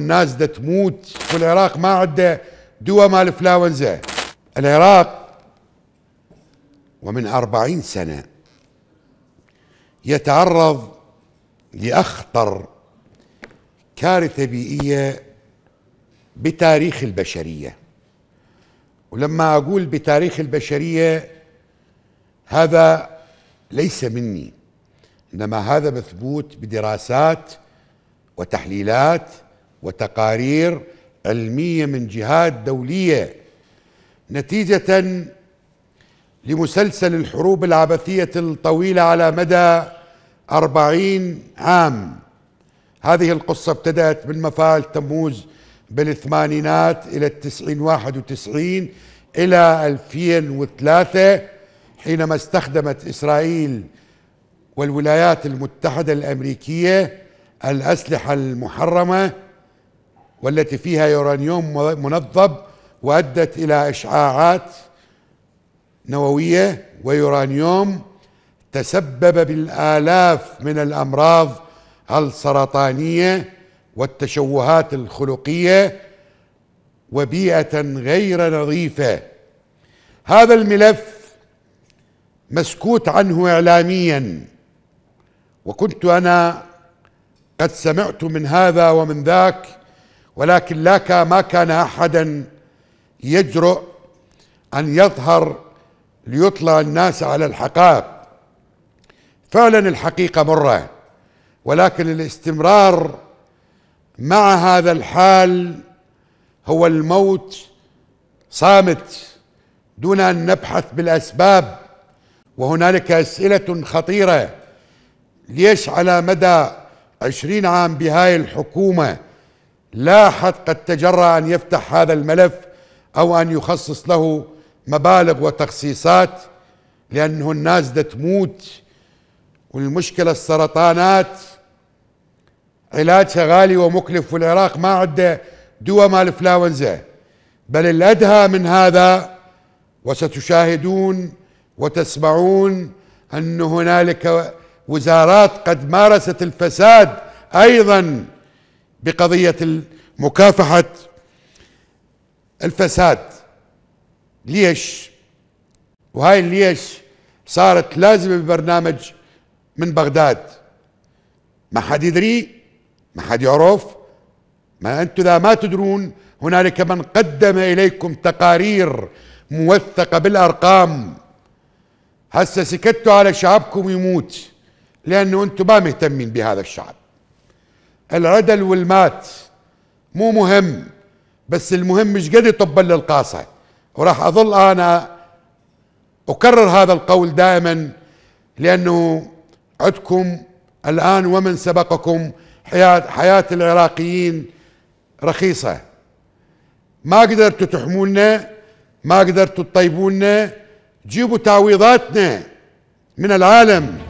الناس دا تموت والعراق ما عنده دواء مال الفلاونزا العراق ومن أربعين سنة يتعرض لأخطر كارثة بيئية بتاريخ البشرية ولما أقول بتاريخ البشرية هذا ليس مني إنما هذا مثبوت بدراسات وتحليلات وتقارير علميه من جهات دوليه نتيجه لمسلسل الحروب العبثيه الطويله على مدى أربعين عام هذه القصة ابتدأت من مفاعل تموز بالثمانينات إلى التسعين واحد وتسعين إلى ألفين وثلاثة حينما استخدمت إسرائيل والولايات المتحدة الأمريكية الأسلحة المحرمة والتي فيها يورانيوم منضب وأدت إلى إشعاعات نووية ويورانيوم تسبب بالآلاف من الأمراض السرطانية والتشوهات الخلقية وبيئة غير نظيفة هذا الملف مسكوت عنه إعلاميا وكنت أنا قد سمعت من هذا ومن ذاك ولكن لا ما كان احدا يجرؤ ان يظهر ليطلع الناس على الحقائق فعلا الحقيقه مره ولكن الاستمرار مع هذا الحال هو الموت صامت دون ان نبحث بالاسباب وهنالك اسئله خطيره ليش على مدى عشرين عام بهاي الحكومه لا حد قد تجرأ أن يفتح هذا الملف أو أن يخصص له مبالغ وتخصيصات لأنه الناس ده تموت والمشكلة السرطانات علاجها غالي ومكلف والعراق ما عنده دواء مال الانفلونزا بل الأدهى من هذا وستشاهدون وتسمعون أن هنالك وزارات قد مارست الفساد أيضاً بقضية مكافحة الفساد ليش وهاي ليش صارت لازمة ببرنامج من بغداد ما حد يدري ما حد يعرف ما أنتم ذا ما تدرون هنالك من قدم إليكم تقارير موثقة بالأرقام هسه سكتوا على شعبكم يموت لأنه أنتم ما مهتمين بهذا الشعب العدل والمات مو مهم بس المهم مش قد يطبل للقاصة وراح أظل أنا أكرر هذا القول دائما لأنه عدكم الآن ومن سبقكم حياة, حياة العراقيين رخيصة ما قدرتوا تحمونا ما قدرتوا تطيبونا جيبوا تعويضاتنا من العالم